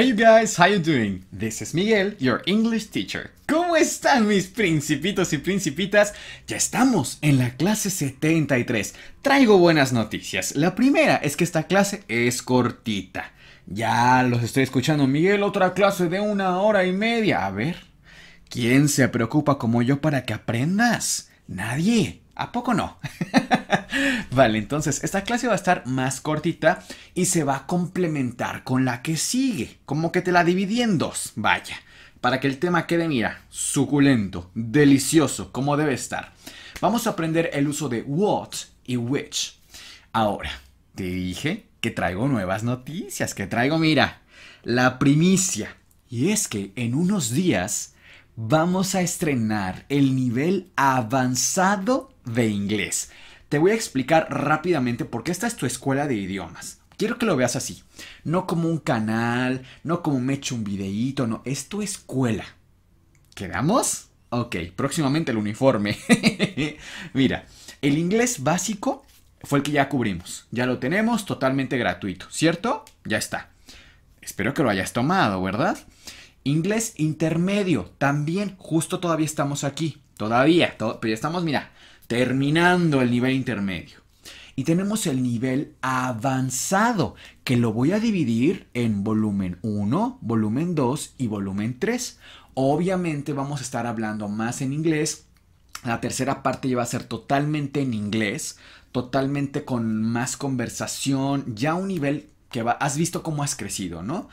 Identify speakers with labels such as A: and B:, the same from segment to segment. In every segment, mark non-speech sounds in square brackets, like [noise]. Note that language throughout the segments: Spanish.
A: Hey guys, how you doing? This is Miguel, your English teacher. ¿Cómo están mis principitos y principitas? Ya estamos en la clase 73. Traigo buenas noticias. La primera es que esta clase es cortita. Ya los estoy escuchando, Miguel, otra clase de una hora y media. A ver, ¿quién se preocupa como yo para que aprendas? Nadie. ¿A poco no? [laughs] [laughs] vale, entonces esta clase va a estar más cortita y se va a complementar con la que sigue. Como que te la dividí en dos, vaya. Para que el tema quede, mira, suculento, delicioso, como debe estar. Vamos a aprender el uso de what y which. Ahora, te dije que traigo nuevas noticias, que traigo, mira, la primicia. Y es que en unos días vamos a estrenar el nivel avanzado de inglés. Te voy a explicar rápidamente porque esta es tu escuela de idiomas. Quiero que lo veas así, no como un canal, no como me echo un videíto, no, es tu escuela. ¿Quedamos? Ok, próximamente el uniforme. [laughs] Mira, el inglés básico fue el que ya cubrimos. Ya lo tenemos totalmente gratuito, ¿cierto? Ya está. Espero que lo hayas tomado, ¿verdad? Inglés intermedio, también, justo todavía estamos aquí. Todavía, pero ya estamos, mira, terminando el nivel intermedio. Y tenemos el nivel avanzado, que lo voy a dividir en volumen 1, volumen 2 y volumen 3. Obviamente vamos a estar hablando más en inglés. La tercera parte ya va a ser totalmente en inglés, totalmente con más conversación, ya un nivel que has visto cómo has crecido, ¿no?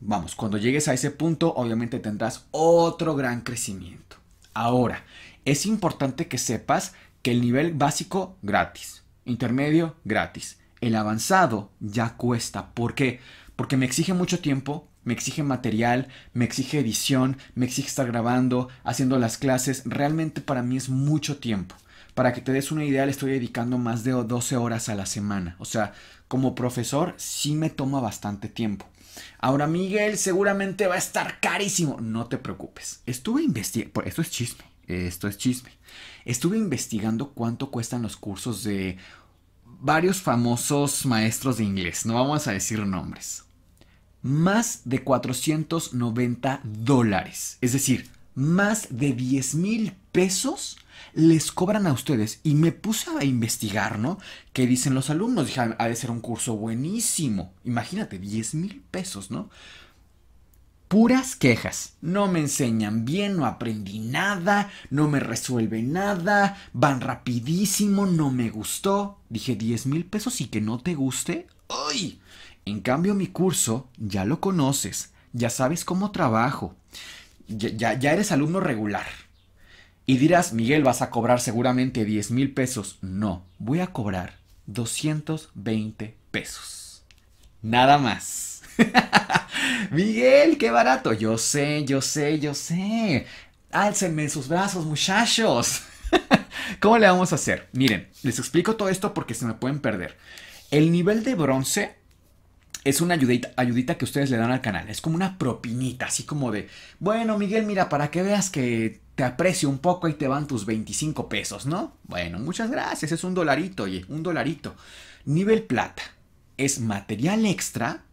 A: Vamos, cuando llegues a ese punto, obviamente tendrás otro gran crecimiento. Ahora, es importante que sepas que el nivel básico gratis, intermedio gratis, el avanzado ya cuesta. ¿Por qué? Porque me exige mucho tiempo, me exige material, me exige edición, me exige estar grabando, haciendo las clases. Realmente para mí es mucho tiempo. Para que te des una idea, le estoy dedicando más de 12 horas a la semana. O sea, como profesor sí me toma bastante tiempo. Ahora Miguel seguramente va a estar carísimo. No te preocupes. Estuve investigando. Esto es chisme esto es chisme. Estuve investigando cuánto cuestan los cursos de varios famosos maestros de inglés, no vamos a decir nombres. Más de 490 dólares, es decir, más de 10 mil pesos les cobran a ustedes. Y me puse a investigar, ¿no? ¿Qué dicen los alumnos? Dije, ha de ser un curso buenísimo. Imagínate, 10 mil pesos, ¿no? puras quejas. No me enseñan bien, no aprendí nada, no me resuelve nada, van rapidísimo, no me gustó. Dije 10 mil pesos y que no te guste. ¡Ay! En cambio mi curso ya lo conoces, ya sabes cómo trabajo, ya, ya, eres alumno regular. Y dirás, Miguel, vas a cobrar seguramente 10 mil pesos. No, voy a cobrar 220 pesos. Nada más. [laughs] Miguel, qué barato. Yo sé, yo sé, yo sé. Álcenme sus brazos, muchachos. [laughs] ¿Cómo le vamos a hacer? Miren, les explico todo esto porque se me pueden perder. El nivel de bronce es una ayudita, ayudita, que ustedes le dan al canal. Es como una propinita, así como de, bueno, Miguel, mira, para que veas que te aprecio un poco, y te van tus 25 pesos, ¿no? Bueno, muchas gracias, es un dolarito, oye, un dolarito. Nivel plata es material extra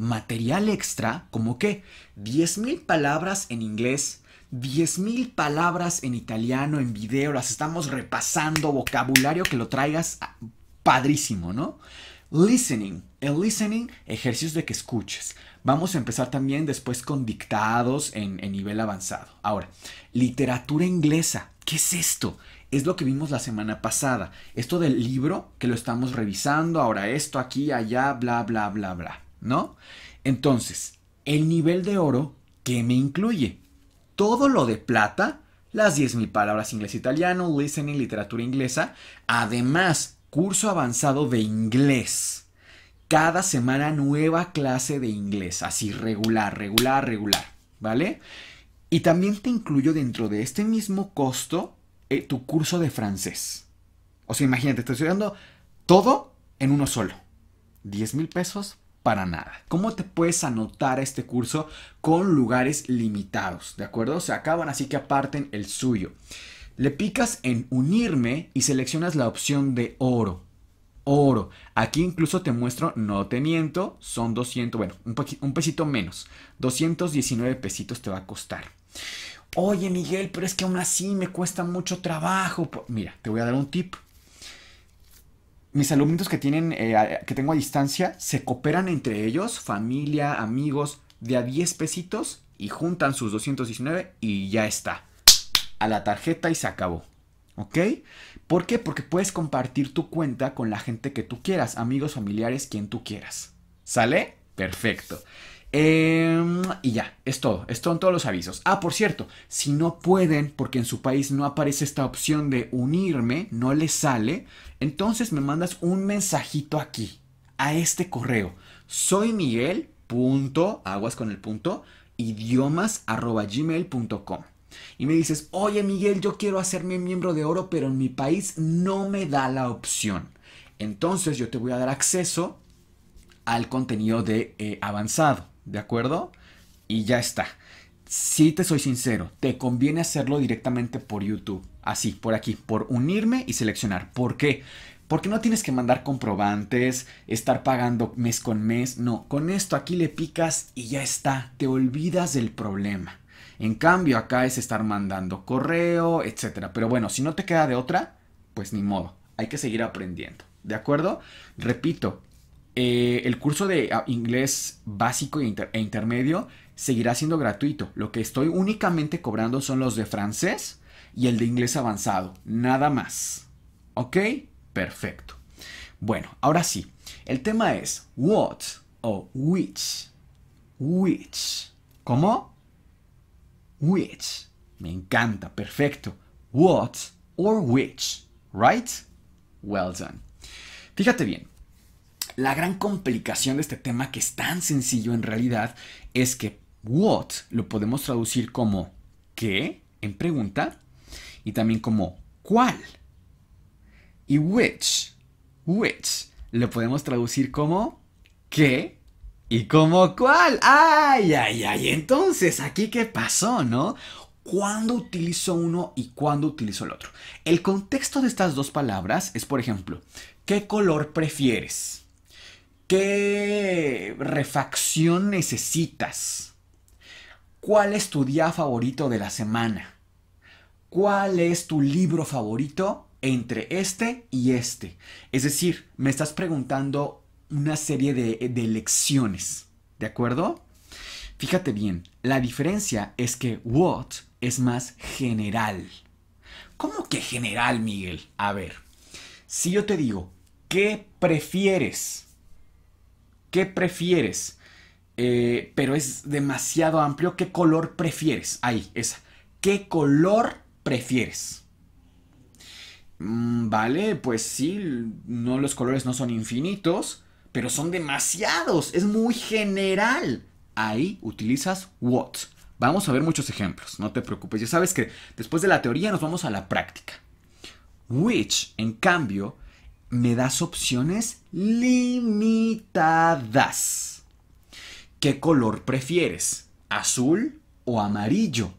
A: material extra, como que 10.000 palabras en inglés, 10.000 palabras en italiano, en video, las estamos repasando, vocabulario que lo traigas ah, padrísimo, ¿no? Listening, el listening, ejercicios de que escuches. Vamos a empezar también después con dictados en, en nivel avanzado. Ahora, literatura inglesa, ¿qué es esto? es lo que vimos la semana pasada. Esto del libro que lo estamos revisando, ahora esto, aquí, allá, bla, bla, bla, bla. ¿no? Entonces, el nivel de oro, ¿qué me incluye? Todo lo de plata, las 10.000 palabras inglés-italiano, listening, literatura inglesa, además, curso avanzado de inglés. Cada semana nueva clase de inglés, así regular, regular, regular, ¿vale? Y también te incluyo dentro de este mismo costo eh, tu curso de francés. O sea, imagínate, estoy estudiando todo en uno solo. 10 mil pesos para nada. ¿Cómo te puedes anotar a este curso con lugares limitados? ¿De acuerdo? Se acaban, así que aparten el suyo. Le picas en unirme y seleccionas la opción de oro oro. Aquí incluso te muestro, no te miento, son 200, bueno, un, un, pesito menos. 219 pesitos te va a costar. Oye Miguel, pero es que aún así me cuesta mucho trabajo. Mira, te voy a dar un tip mis alumnos que tienen, eh, que tengo a distancia, se cooperan entre ellos, familia, amigos, de a 10 pesitos y juntan sus 219 y ya está. A la tarjeta y se acabó. ¿Ok? ¿Por qué? Porque puedes compartir tu cuenta con la gente que tú quieras, amigos, familiares, quien tú quieras. ¿Sale? Perfecto. Em, y ya, es todo. en todos los avisos. Ah, por cierto, si no pueden, porque en su país no aparece esta opción de unirme, no les sale, entonces me mandas un mensajito aquí, a este correo. Soy Miguel, aguas con el punto, idiomas arroba gmail.com. Y me dices, oye Miguel, yo quiero hacerme miembro de oro, pero en mi país no me da la opción. Entonces yo te voy a dar acceso al contenido de eh, avanzado. ¿de acuerdo? Y ya está. Si te soy sincero, te conviene hacerlo directamente por YouTube. Así, por aquí, por unirme y seleccionar. ¿Por qué? Porque no tienes que mandar comprobantes, estar pagando mes con mes. No, con esto aquí le picas y ya está. Te olvidas del problema. En cambio, acá es estar mandando correo, etcétera. Pero bueno, si no te queda de otra, pues ni modo. Hay que seguir aprendiendo. ¿De acuerdo? Repito, eh, el curso de ah, inglés básico e, e, intermedio seguirá siendo gratuito. Lo que estoy únicamente cobrando son los de francés y el de inglés avanzado. Nada más. ¿Ok? Perfecto. Bueno, ahora sí. El tema es what o which. Which. ¿Cómo? Which. Me encanta. Perfecto. What or which. Right? Well done. Fíjate bien. La gran complicación de este tema, que es tan sencillo en realidad, es que what lo podemos traducir como qué en pregunta y también como cuál. Y which, which, lo podemos traducir como qué y como cuál. Ay, ay, ay. Entonces, aquí qué pasó, ¿no? ¿Cuándo utilizo uno y cuándo utilizo el otro? El contexto de estas dos palabras es, por ejemplo, ¿qué color prefieres? ¿Qué refacción necesitas? ¿Cuál es tu día favorito de la semana? ¿Cuál es tu libro favorito entre este y este? Es decir, me estás preguntando una serie de, lecciones, ¿de acuerdo? Fíjate bien, la diferencia es que what es más general. ¿Cómo que general, Miguel? A ver, si yo te digo, ¿qué prefieres? ¿Qué prefieres? Eh, pero es demasiado amplio. ¿Qué color prefieres? Ahí, esa. ¿Qué color prefieres? Mm, vale, pues sí, no, los colores no son infinitos, pero son demasiados. Es muy general. Ahí utilizas what. Vamos a ver muchos ejemplos, no te preocupes. Ya sabes que después de la teoría nos vamos a la práctica. Which, en cambio, me das opciones limitadas. ¿Qué color prefieres? ¿Azul o amarillo?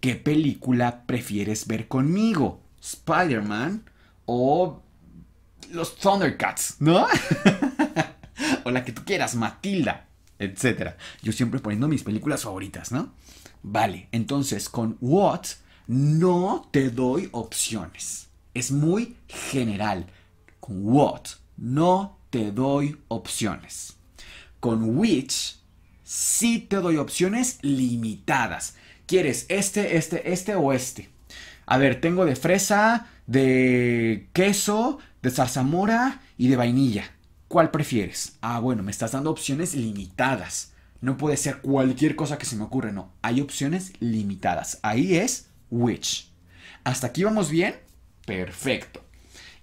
A: ¿Qué película prefieres ver conmigo? ¿Spider-Man o los Thundercats? ¿No? [laughs] o la que tú quieras, Matilda, etc. Yo siempre poniendo mis películas favoritas, ¿no? Vale, entonces con what no te doy opciones. Es muy general what no te doy opciones. Con which sí te doy opciones limitadas. ¿Quieres este, este, este o este? A ver, tengo de fresa, de queso, de zarzamora y de vainilla. ¿Cuál prefieres? Ah, bueno, me estás dando opciones limitadas. No puede ser cualquier cosa que se me ocurra, no. Hay opciones limitadas. Ahí es which. ¿Hasta aquí vamos bien? Perfecto.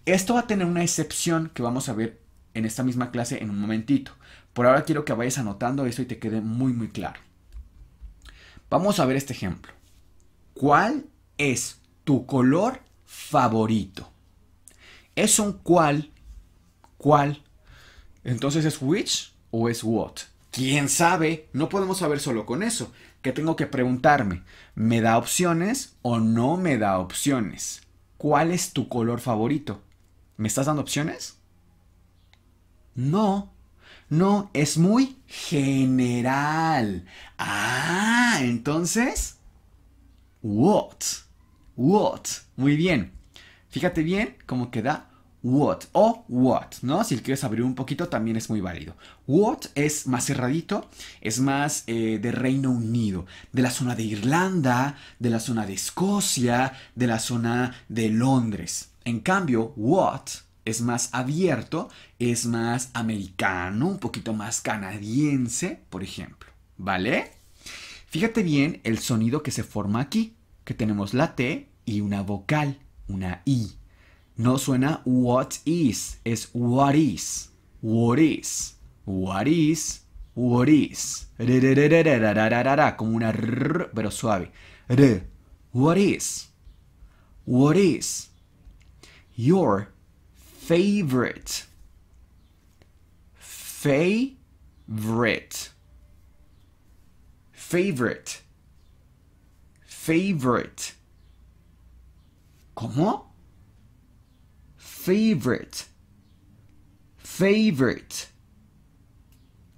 A: Esto va a tener una excepción que vamos a ver en esta misma clase en un momentito. Por ahora quiero que vayas anotando eso y te quede muy muy claro. Vamos a ver este ejemplo. ¿Cuál es tu color favorito? Es un cuál, cuál. Entonces es which o es what. ¿Quién sabe? No podemos saber solo con eso. Que tengo que preguntarme? ¿Me da opciones o no me da opciones? ¿Cuál es tu color favorito? ¿Me estás dando opciones? No, no, es muy general. Ah, entonces, what? What? Muy bien. Fíjate bien cómo queda what o what, ¿no? Si quieres abrir un poquito también es muy válido. What es más cerradito, es más eh, de Reino Unido, de la zona de Irlanda, de la zona de Escocia, de la zona de Londres. En cambio, what es más abierto, es más americano, un poquito más canadiense, por ejemplo. ¿Vale? Fíjate bien el sonido que se forma aquí, que tenemos la T y una vocal, una I. No suena what is, es what is, what is, what is, what is. Como una R, pero suave. What is, what is. your favorite. Favorite. Favorite. Favorite. ¿Cómo? Favorite. Favorite.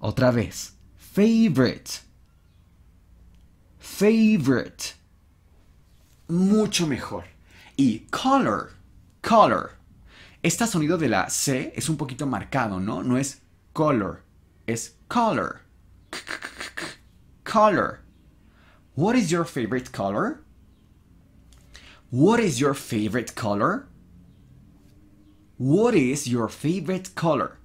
A: Otra vez. Favorite. Favorite. Mucho mejor. Y color color. Este sonido de la C es un poquito marcado, ¿no? No es color, es color. color. What is your favorite color? What is your favorite color? What is your favorite color?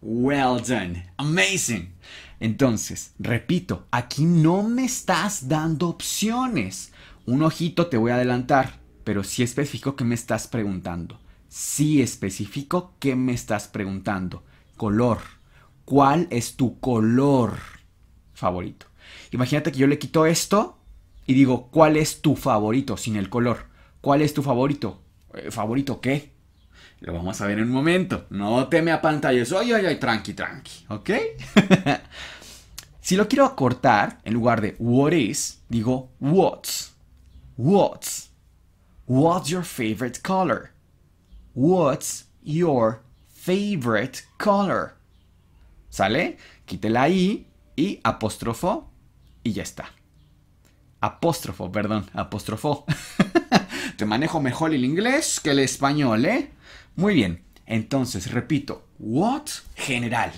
A: Well done. Amazing. Entonces, repito, aquí no me estás dando opciones. Un ojito te voy a adelantar pero sí especifico qué me estás preguntando. Sí especifico qué me estás preguntando. Color. ¿Cuál es tu color favorito? Imagínate que yo le quito esto y digo, ¿cuál es tu favorito sin el color? ¿Cuál es tu favorito? Eh, ¿Favorito qué? Lo vamos a ver en un momento. No te me pantalla Ay, ay, ay, tranqui, tranqui. ¿Ok? [laughs] si lo quiero acortar, en lugar de what is, digo what's. What's. What's your favorite color? What's your favorite color? ¿Sale? Quite la y apóstrofo y ya está. Apóstrofo, perdón, apóstrofo. [laughs] Te manejo mejor el inglés que el español, ¿eh? Muy bien. Entonces, repito, what general.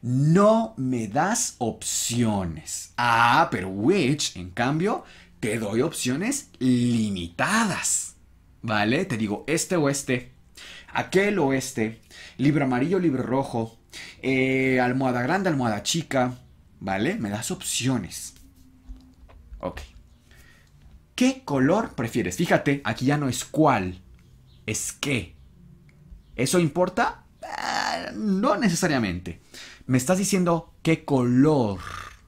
A: No me das opciones. Ah, pero which, en cambio, te doy opciones limitadas. ¿Vale? Te digo este o este, aquel o este, libro amarillo, libro rojo, eh, almohada grande, almohada chica. ¿Vale? Me das opciones. Ok. ¿Qué color prefieres? Fíjate, aquí ya no es cuál, es qué. ¿Eso importa? Ah, no necesariamente. Me estás diciendo qué color.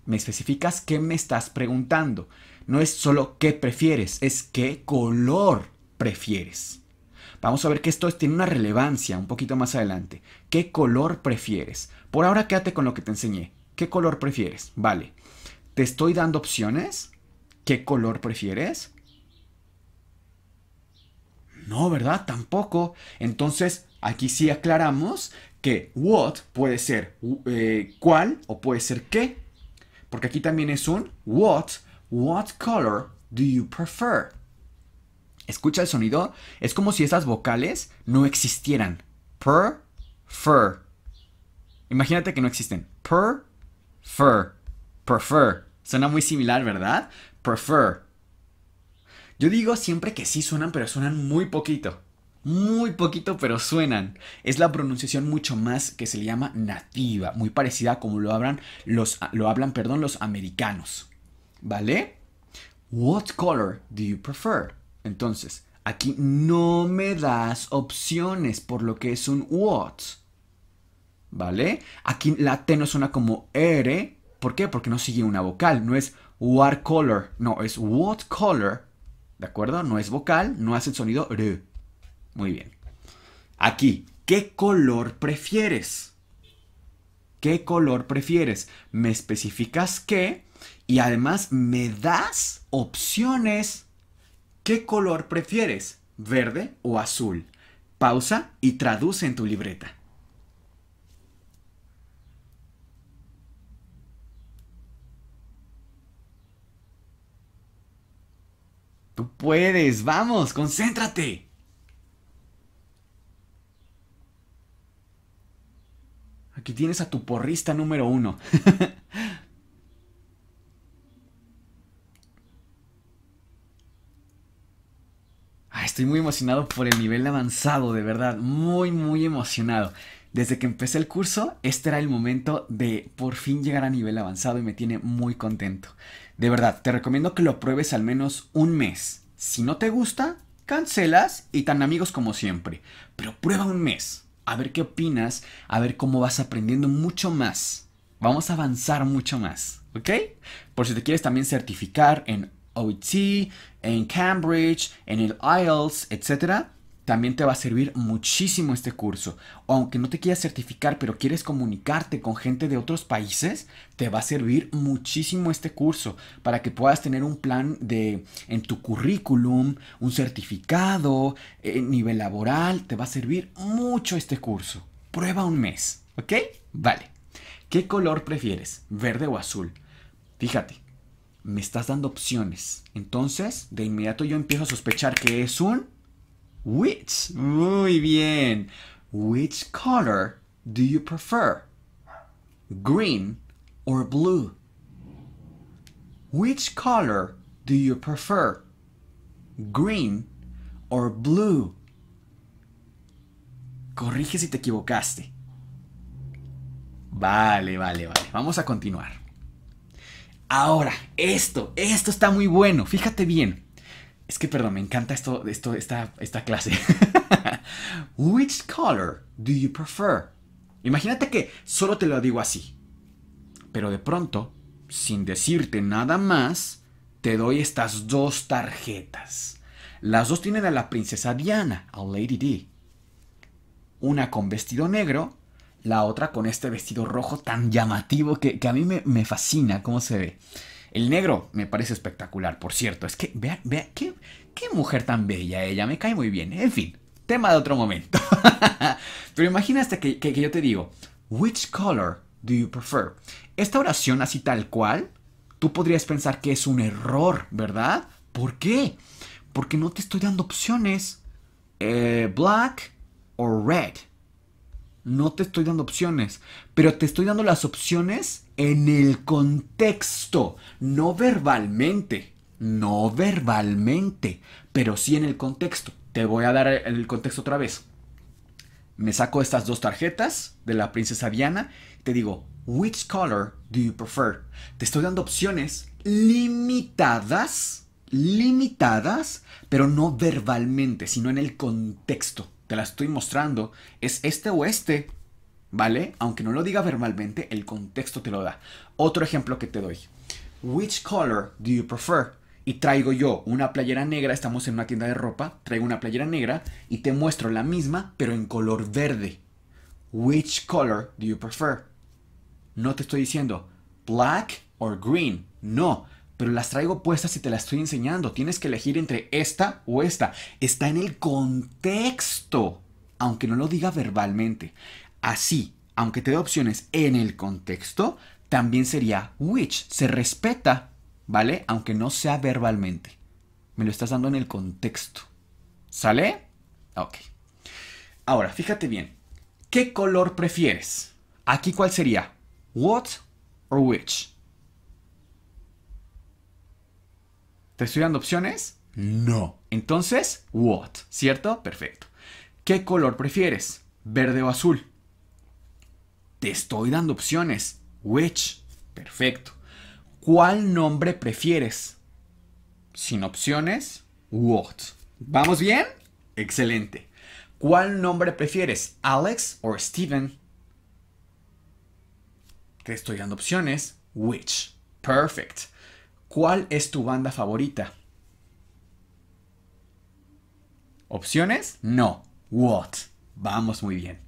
A: Me especificas qué me estás preguntando no es solo qué prefieres, es qué color prefieres. Vamos a ver que esto tiene una relevancia un poquito más adelante. ¿Qué color prefieres? Por ahora quédate con lo que te enseñé. ¿Qué color prefieres? Vale. Te estoy dando opciones. ¿Qué color prefieres? No, ¿verdad? Tampoco. Entonces, aquí sí aclaramos que what puede ser eh, cuál o puede ser qué. Porque aquí también es un what What color do you prefer? Escucha el sonido. Es como si esas vocales no existieran. Per, fur. Imagínate que no existen. Per, fur. Prefer. Suena muy similar, ¿verdad? Prefer. Yo digo siempre que sí suenan, pero suenan muy poquito. Muy poquito, pero suenan. Es la pronunciación mucho más que se le llama nativa, muy parecida a como lo hablan los, lo hablan, perdón, los americanos. ¿Vale? What color do you prefer? Entonces, aquí no me das opciones por lo que es un what. ¿Vale? Aquí la T no suena como R. ¿Por qué? Porque no sigue una vocal. No es what color. No, es what color. ¿De acuerdo? No es vocal, no hace el sonido R. Muy bien. Aquí, ¿qué color prefieres? ¿Qué color prefieres? Me especificas qué y además me das opciones. ¿Qué color prefieres? ¿Verde o azul? Pausa y traduce en tu libreta. Tú puedes, vamos, concéntrate. Aquí tienes a tu porrista número uno. [laughs] Estoy muy emocionado por el nivel avanzado, de verdad, muy, muy emocionado. Desde que empecé el curso, este era el momento de por fin llegar a nivel avanzado y me tiene muy contento. De verdad, te recomiendo que lo pruebes al menos un mes. Si no te gusta, cancelas y tan amigos como siempre. Pero prueba un mes, a ver qué opinas, a ver cómo vas aprendiendo mucho más. Vamos a avanzar mucho más, ¿ok? Por si te quieres también certificar en OIT, en Cambridge, en el IELTS, etcétera, también te va a servir muchísimo este curso. aunque no te quieras certificar, pero quieres comunicarte con gente de otros países, te va a servir muchísimo este curso para que puedas tener un plan de en tu currículum, un certificado, en eh, nivel laboral, te va a servir mucho este curso. Prueba un mes, ¿ok? Vale. ¿Qué color prefieres? ¿Verde o azul? Fíjate, me estás dando opciones. Entonces, de inmediato yo empiezo a sospechar que es un which. Muy bien. Which color do you prefer? Green or blue? Which color do you prefer? Green or blue? Corrige si te equivocaste. Vale, vale, vale. Vamos a continuar. Ahora, esto, esto está muy bueno. Fíjate bien. Es que, perdón, me encanta esto, esto esta, esta clase. [laughs] Which color do you prefer? Imagínate que solo te lo digo así. Pero de pronto, sin decirte nada más, te doy estas dos tarjetas. Las dos tienen a la princesa Diana, a Lady D. Una con vestido negro la otra con este vestido rojo tan llamativo que, a mí me, fascina cómo se ve. El negro me parece espectacular, por cierto. Es que, vea vea qué, mujer tan bella ella, me cae muy bien. En fin, tema de otro momento. [laughs] Pero imagínate este que, yo te digo, which color do you prefer? Esta oración así tal cual, tú podrías pensar que es un error, ¿verdad? ¿Por qué? Porque no te estoy dando opciones. Eh, black o red. No te estoy dando opciones, pero te estoy dando las opciones en el contexto, no verbalmente, no verbalmente, pero sí en el contexto. Te voy a dar el contexto otra vez. Me saco estas dos tarjetas de la princesa Diana te digo, which color do you prefer? Te estoy dando opciones limitadas, limitadas, pero no verbalmente, sino en el contexto te la estoy mostrando, es este o este, ¿vale? Aunque no lo diga verbalmente, el contexto te lo da. Otro ejemplo que te doy. Which color do you prefer? Y traigo yo una playera negra, estamos en una tienda de ropa, traigo una playera negra y te muestro la misma, pero en color verde. Which color do you prefer? No te estoy diciendo black or green, no pero las traigo puestas y te las estoy enseñando. Tienes que elegir entre esta o esta. Está en el contexto, aunque no lo diga verbalmente. Así, aunque te dé opciones en el contexto, también sería which. Se respeta, ¿vale? Aunque no sea verbalmente. Me lo estás dando en el contexto. ¿Sale? Ok. Ahora, fíjate bien. ¿Qué color prefieres? Aquí cuál sería? What or which? ¿Te estoy dando opciones? No. Entonces, what, ¿cierto? Perfecto. ¿Qué color prefieres? ¿Verde o azul? Te estoy dando opciones. Which, perfecto. ¿Cuál nombre prefieres? Sin opciones, what. ¿Vamos bien? Excelente. ¿Cuál nombre prefieres, Alex o Steven? Te estoy dando opciones. Which. Perfect. ¿Cuál es tu banda favorita? ¿Opciones? No. What? Vamos muy bien.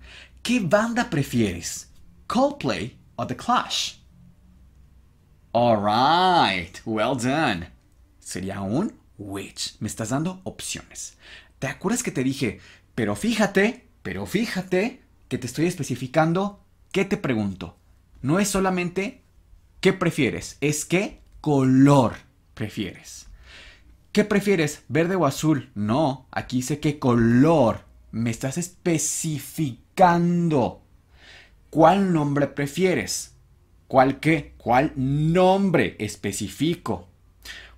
A: ¿Qué banda prefieres? ¿Coldplay o The Clash? right. well done. Sería un which. Me estás dando opciones. ¿Te acuerdas que te dije, pero fíjate, pero fíjate que te estoy especificando qué te pregunto? No es solamente qué prefieres, es que color prefieres. ¿Qué prefieres? ¿Verde o azul? No, aquí dice qué color. Me estás especificando. ¿Cuál nombre prefieres? ¿Cuál qué? ¿Cuál nombre específico?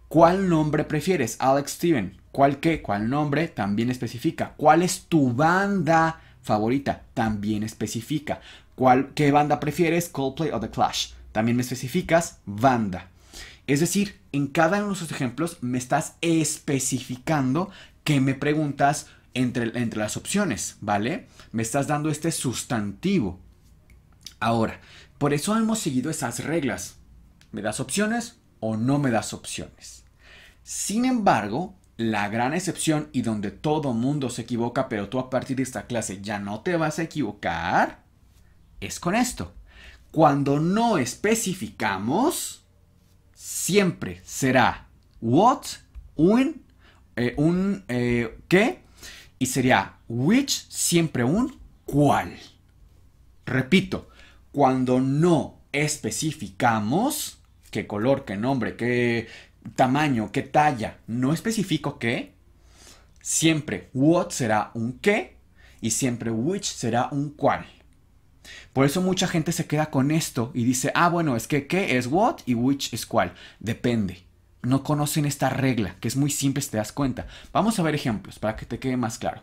A: ¿Cuál nombre prefieres? Alex Steven. ¿Cuál qué? ¿Cuál nombre? También especifica. ¿Cuál es tu banda favorita? También especifica. ¿Cuál, ¿Qué banda prefieres? Coldplay o The Clash. También me especificas banda. Es decir, en cada uno de esos ejemplos me estás especificando que me preguntas entre, entre las opciones, ¿vale? Me estás dando este sustantivo. Ahora, por eso hemos seguido esas reglas. ¿Me das opciones o no me das opciones? Sin embargo, la gran excepción y donde todo mundo se equivoca, pero tú a partir de esta clase ya no te vas a equivocar, es con esto. Cuando no especificamos, siempre será what, eh, un, un eh, qué, y sería which, siempre un cuál. Repito, cuando no especificamos qué color, qué nombre, qué tamaño, qué talla, no especifico qué, siempre what será un qué y siempre which será un cuál. Por eso mucha gente se queda con esto y dice, ah, bueno, es que qué es what y which es cuál. Depende. No conocen esta regla, que es muy simple si te das cuenta. Vamos a ver ejemplos para que te quede más claro.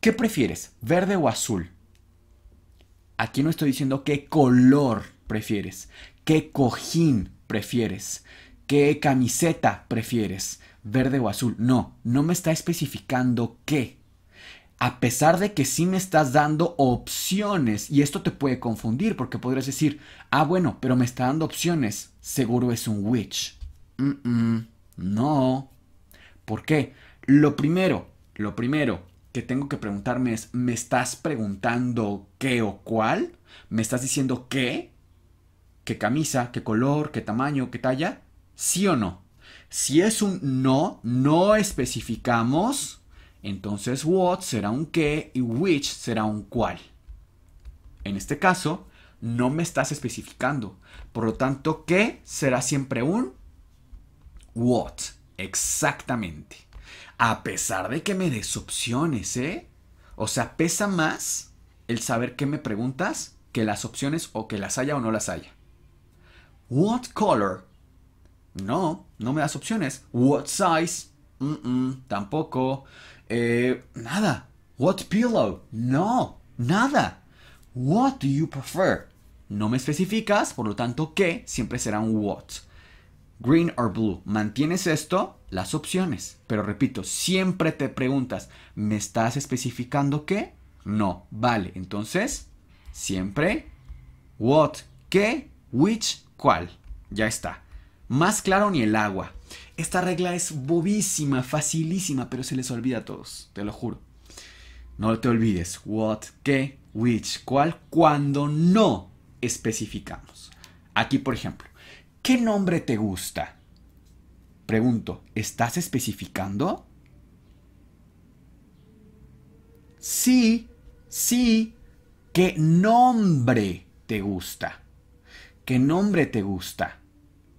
A: ¿Qué prefieres, verde o azul? Aquí no estoy diciendo qué color prefieres, qué cojín prefieres, qué camiseta prefieres, verde o azul. No, no me está especificando qué a pesar de que sí me estás dando opciones, y esto te puede confundir porque podrías decir, ah, bueno, pero me está dando opciones, seguro es un witch. no. ¿Por qué? Lo primero, lo primero que tengo que preguntarme es, ¿me estás preguntando qué o cuál? ¿Me estás diciendo qué? ¿Qué camisa? ¿Qué color? ¿Qué tamaño? ¿Qué talla? ¿Sí o no? Si es un no, no especificamos entonces what será un qué y which será un cuál. En este caso, no me estás especificando. Por lo tanto, qué será siempre un what. Exactamente. A pesar de que me des opciones, ¿eh? O sea, pesa más el saber qué me preguntas que las opciones o que las haya o no las haya. What color? No, no me das opciones. What size? Mm tampoco. Eh, nada. What pillow? No, nada. What do you prefer? No me especificas, por lo tanto, qué, siempre será un what. Green or blue. Mantienes esto, las opciones. Pero repito, siempre te preguntas, ¿me estás especificando qué? No, vale. Entonces, siempre what, qué, which, cuál. Ya está. Más claro ni el agua. Esta regla es bobísima, facilísima, pero se les olvida a todos, te lo juro. No te olvides, what, qué, which, cuál, cuando no especificamos. Aquí, por ejemplo, ¿qué nombre te gusta? Pregunto, ¿estás especificando? Sí, sí, ¿qué nombre te gusta? ¿Qué nombre te gusta?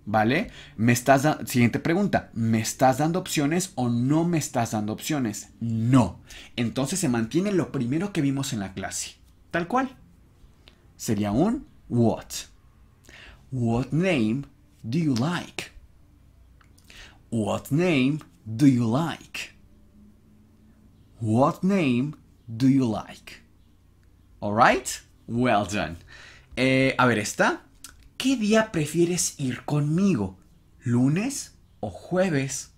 A: ¿vale? Me estás siguiente pregunta, ¿me estás dando opciones o no me estás dando opciones? No. Entonces se mantiene lo primero que vimos en la clase, tal cual. Sería un what. What name do you like? What name do you like? What name do you like? Alright? Well done. Eh, a ver, esta ¿qué día prefieres ir conmigo? ¿Lunes o jueves?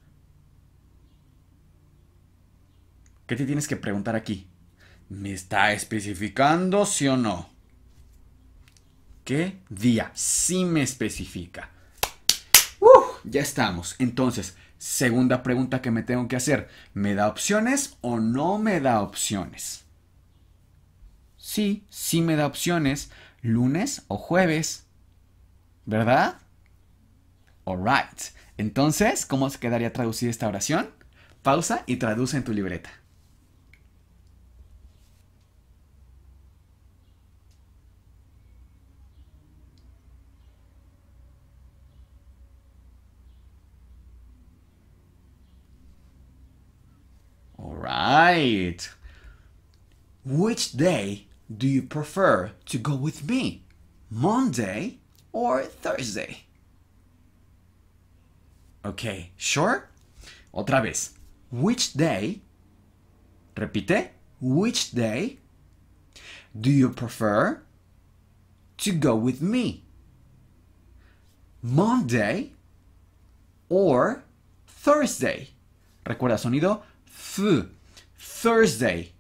A: ¿Qué te tienes que preguntar aquí? ¿Me está especificando sí o no? ¿Qué día? Sí me especifica. ya estamos. Entonces, segunda pregunta que me tengo que hacer. ¿Me da opciones o no me da opciones? Sí, sí me da opciones. ¿Lunes o jueves? ¿verdad? Alright. Entonces, ¿cómo se quedaría traducida esta oración? Pausa y traduce en tu libreta. Alright. Which day do you prefer to go with me? Monday or Thursday. Okay, sure? Otra vez. Which day? Repite. Which day do you prefer to go with me? Monday or Thursday. Recuerda sonido Th. Thursday.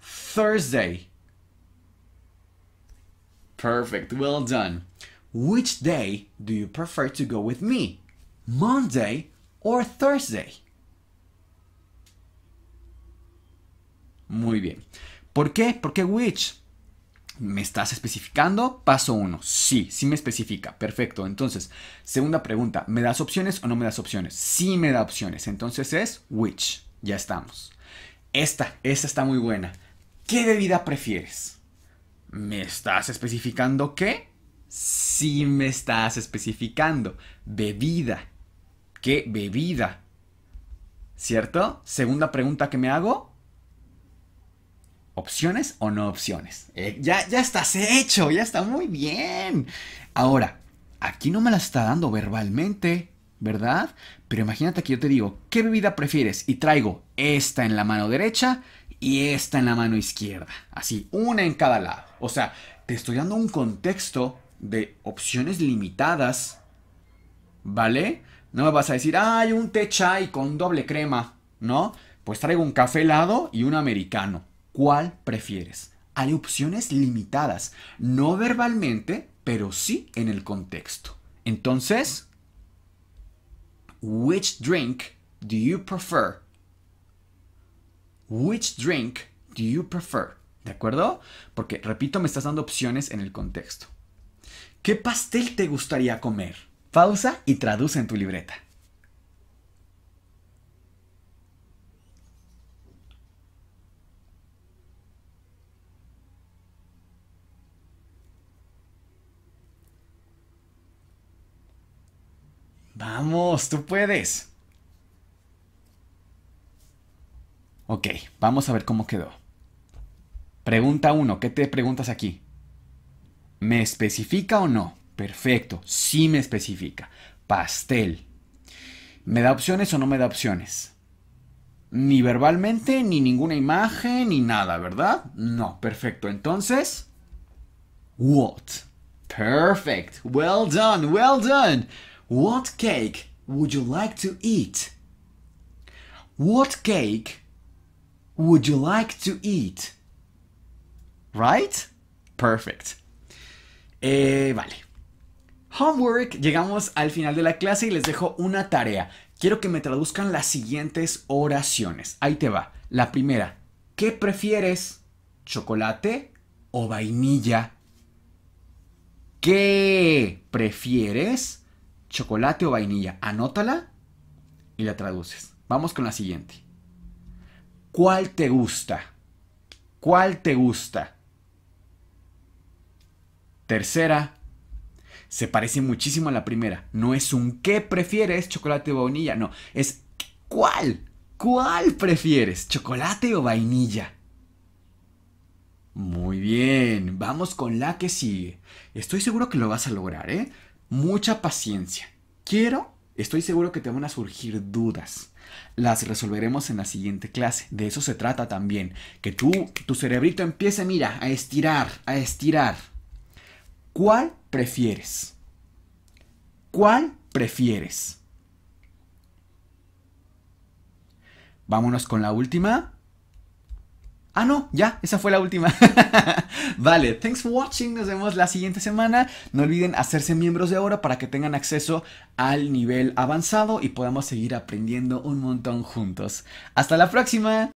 A: Thursday. Perfect, well done. Which day do you prefer to go with me? Monday or Thursday? Muy bien. ¿Por qué? ¿Por qué which? ¿Me estás especificando? Paso 1. Sí, sí me especifica. Perfecto. Entonces, segunda pregunta. ¿Me das opciones o no me das opciones? Sí me da opciones. Entonces es which. Ya estamos. Esta, esta está muy buena. ¿Qué bebida prefieres? ¿Me estás especificando qué? Sí me estás especificando. Bebida. ¿Qué bebida? ¿Cierto? Segunda pregunta que me hago. ¿Opciones o no opciones? Eh, ya, ya estás hecho, ya está muy bien. Ahora, aquí no me la está dando verbalmente, ¿verdad? Pero imagínate que yo te digo, ¿qué bebida prefieres? Y traigo esta en la mano derecha y esta en la mano izquierda. Así, una en cada lado. O sea, te estoy dando un contexto de opciones limitadas. ¿Vale? No me vas a decir, hay un té chai con doble crema, ¿no? Pues traigo un café helado y un americano. ¿Cuál prefieres? Hay opciones limitadas, no verbalmente, pero sí en el contexto. Entonces, which drink do you prefer? which drink do you prefer? ¿De acuerdo? Porque, repito, me estás dando opciones en el contexto. ¿Qué pastel te gustaría comer? Pausa y traduce en tu libreta. Vamos, tú puedes. Ok, vamos a ver cómo quedó. Pregunta 1, ¿qué te preguntas aquí? ¿Me especifica o no? Perfecto, sí me especifica. Pastel. ¿Me da opciones o no me da opciones? Ni verbalmente, ni ninguna imagen, ni nada, ¿verdad? No, perfecto. Entonces, what? Perfect. Well done, well done. What cake would you like to eat? What cake Would you like to eat? Right? Perfect. Eh, vale. Homework, llegamos al final de la clase y les dejo una tarea. Quiero que me traduzcan las siguientes oraciones. Ahí te va. La primera, ¿qué prefieres? ¿Chocolate o vainilla? ¿Qué prefieres? ¿Chocolate o vainilla? Anótala y la traduces. Vamos con la siguiente. ¿Cuál te gusta? ¿Cuál te gusta? Tercera, se parece muchísimo a la primera. No es un ¿qué prefieres? ¿Chocolate o vainilla? No, es ¿cuál? ¿Cuál prefieres? ¿Chocolate o vainilla? Muy bien, vamos con la que sigue. Estoy seguro que lo vas a lograr, ¿eh? Mucha paciencia. Quiero Estoy seguro que te van a surgir dudas. Las resolveremos en la siguiente clase. De eso se trata también. Que tú, tu cerebrito empiece, mira, a estirar, a estirar. ¿Cuál prefieres? ¿Cuál prefieres? Vámonos con la última. Ah, no, ya, esa fue la última. [laughs] vale, thanks for watching. Nos vemos la siguiente semana. No olviden hacerse miembros de ahora para que tengan acceso al nivel avanzado y podamos seguir aprendiendo un montón juntos. Hasta la próxima.